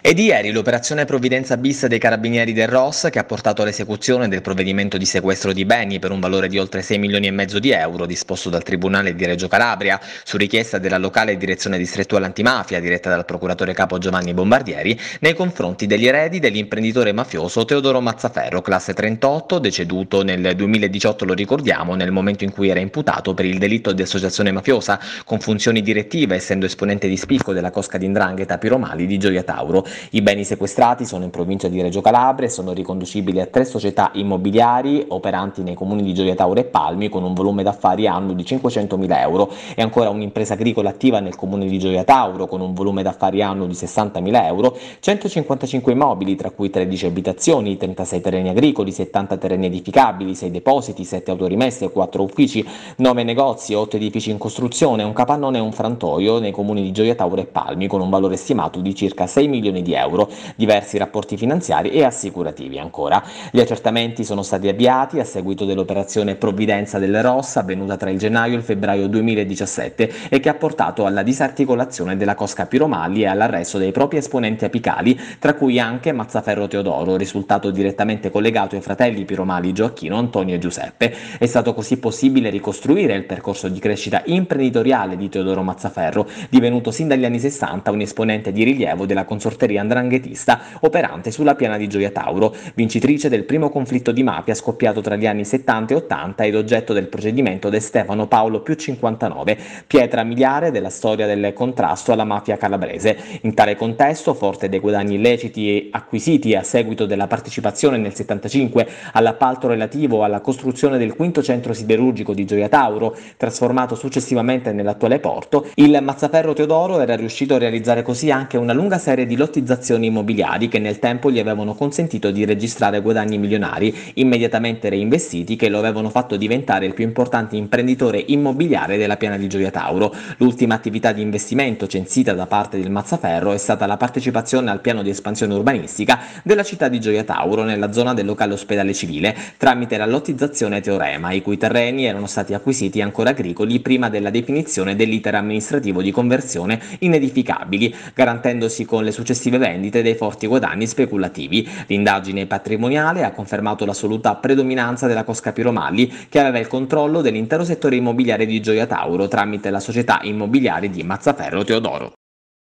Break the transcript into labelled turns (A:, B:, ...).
A: Ed ieri l'operazione Provvidenza bis dei carabinieri del ROS, che ha portato all'esecuzione del provvedimento di sequestro di beni per un valore di oltre 6 milioni e mezzo di euro disposto dal Tribunale di Reggio Calabria, su richiesta della locale direzione distrettuale antimafia diretta dal procuratore capo Giovanni Bombardieri, nei confronti degli eredi dell'imprenditore mafioso Teodoro Mazzaferro, classe 38, deceduto nel 2018, lo ricordiamo, nel momento in cui era imputato per il delitto di associazione mafiosa, con funzioni direttive, essendo esponente di spicco della cosca di d'indrangheta Piromali di Gioia Tauro. I beni sequestrati sono in provincia di Reggio Calabria e sono riconducibili a tre società immobiliari operanti nei comuni di Gioia Tauro e Palmi con un volume d'affari annuo di 500.000 euro e ancora un'impresa agricola attiva nel comune di Gioia Tauro con un volume d'affari annuo di 60.000 euro, 155 immobili tra cui 13 abitazioni, 36 terreni agricoli, 70 terreni edificabili, 6 depositi, 7 autorimesse, 4 uffici, 9 negozi, 8 edifici in costruzione, un capannone e un frantoio nei comuni di Gioia Tauro e Palmi con un valore stimato di circa 6 milioni milioni di euro, diversi rapporti finanziari e assicurativi ancora. Gli accertamenti sono stati avviati a seguito dell'operazione Provvidenza della Rossa avvenuta tra il gennaio e il febbraio 2017 e che ha portato alla disarticolazione della Cosca Piromalli e all'arresto dei propri esponenti apicali, tra cui anche Mazzaferro Teodoro, risultato direttamente collegato ai fratelli Piromali Gioacchino, Antonio e Giuseppe. È stato così possibile ricostruire il percorso di crescita imprenditoriale di Teodoro Mazzaferro, divenuto sin dagli anni 60 un esponente di rilievo della consortia foresteria andranghetista operante sulla piana di Gioia Tauro, vincitrice del primo conflitto di mafia scoppiato tra gli anni 70 e 80 ed oggetto del procedimento De Stefano Paolo più 59, pietra miliare della storia del contrasto alla mafia calabrese. In tale contesto, forte dei guadagni illeciti acquisiti a seguito della partecipazione nel 75 all'appalto relativo alla costruzione del quinto centro siderurgico di Gioia Tauro, trasformato successivamente nell'attuale porto, il Mazzaferro Teodoro era riuscito a realizzare così anche una lunga serie di lotte lottizzazioni immobiliari che nel tempo gli avevano consentito di registrare guadagni milionari, immediatamente reinvestiti, che lo avevano fatto diventare il più importante imprenditore immobiliare della piana di Gioia Tauro. L'ultima attività di investimento censita da parte del Mazzaferro è stata la partecipazione al piano di espansione urbanistica della città di Gioia Tauro nella zona del locale ospedale civile, tramite la lottizzazione Teorema, i cui terreni erano stati acquisiti ancora agricoli prima della definizione dell'iter amministrativo di conversione in edificabili, garantendosi con le successive estive vendite e dei forti guadagni speculativi. L'indagine patrimoniale ha confermato l'assoluta predominanza della Cosca Piromalli, che aveva il controllo dell'intero settore immobiliare di Gioia Tauro tramite la società immobiliare di Mazzaferro Teodoro.